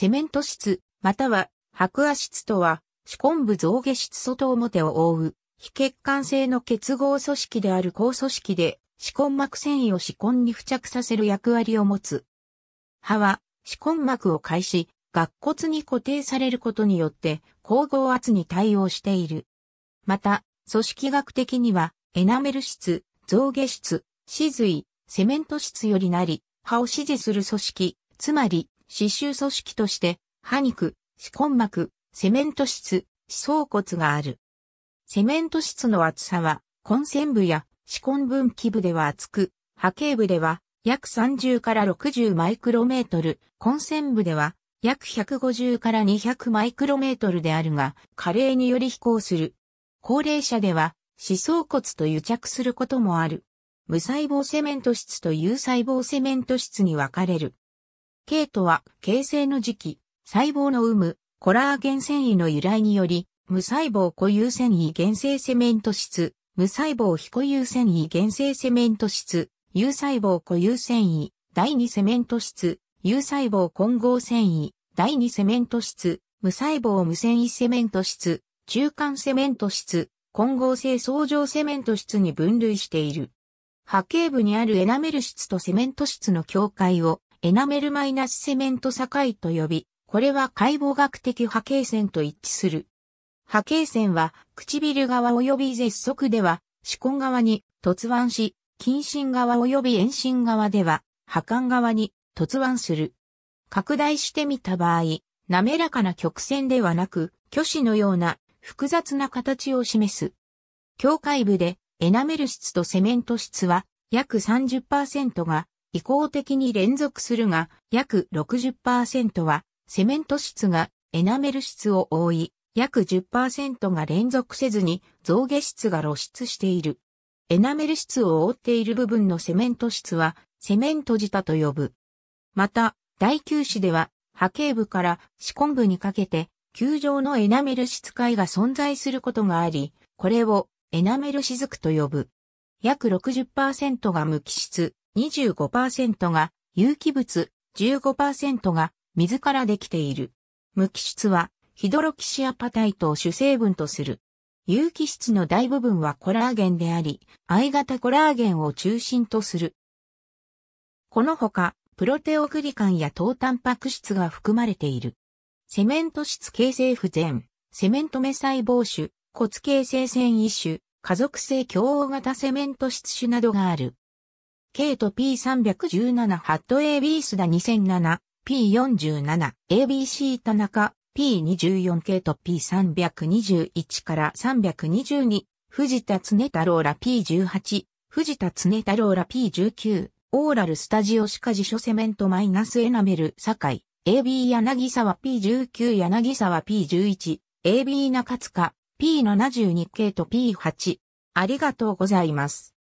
セメント質、または白亜質とは、手根部増下質外表を覆う、非血管性の結合組織である高組織で、歯根膜繊維を歯根に付着させる役割を持つ。歯は、歯根膜を介し、顎骨に固定されることによって、光合圧に対応している。また、組織学的には、エナメル質、増下質、歯髄、セメント質よりなり、歯を支持する組織、つまり、刺繍組織として、歯肉、歯根膜、セメント質、歯槽骨がある。セメント質の厚さは、根線部や歯根分岐部では厚く、波形部では約30から60マイクロメートル、根線部では約150から200マイクロメートルであるが、加齢により飛行する。高齢者では、歯槽骨と癒着することもある。無細胞セメント質と有細胞セメント質に分かれる。ケイトは形成の時期、細胞の有無、コラーゲン繊維の由来により、無細胞固有繊維原生セメント質、無細胞非固有繊維原生セメント質、有細胞固有繊維、第二セメント質、有細胞混合繊維、第二セメント質、無細胞無繊維セメント質、中間セメント質、混合性相乗セメント質に分類している。波形部にあるエナメル質とセメント質の境界をエナメルマイナスセメント境と呼び、これは解剖学的波形線と一致する。波形線は唇側及び舌側では歯根側に突腕し、近親側及び遠心側では破間側に突腕する。拡大してみた場合、滑らかな曲線ではなく、虚子のような複雑な形を示す。境界部でエナメル質とセメント質は約30%が移行的に連続するが、約60%はセメント質がエナメル質を覆い、約10%が連続せずに増下質が露出している。エナメル質を覆っている部分のセメント質はセメント舌と呼ぶ。また、第九子では波形部から四根部にかけて球状のエナメル質塊が存在することがあり、これをエナメル雫と呼ぶ。約60%が無機質、25%が有機物、15%が水からできている。無機質はヒドロキシアパタイトを主成分とする。有機質の大部分はコラーゲンであり、I 型コラーゲンを中心とする。このほか、プロテオグリカンや糖タンパク質が含まれている。セメント質形成不全、セメント目細胞種、骨形成繊維種、家族性強応型セメント質種などがある。K と P317 ハット AB 須田2007、P47、ABC 田中、P24 K と P321 から322、藤田常太郎ら P18、藤田常太郎ら P19、オーラルスタジオカジ辞書セメントマイナスエナメル堺、AB 柳沢 P19 柳沢 P11、AB 中塚、P72 K と P8。ありがとうございます。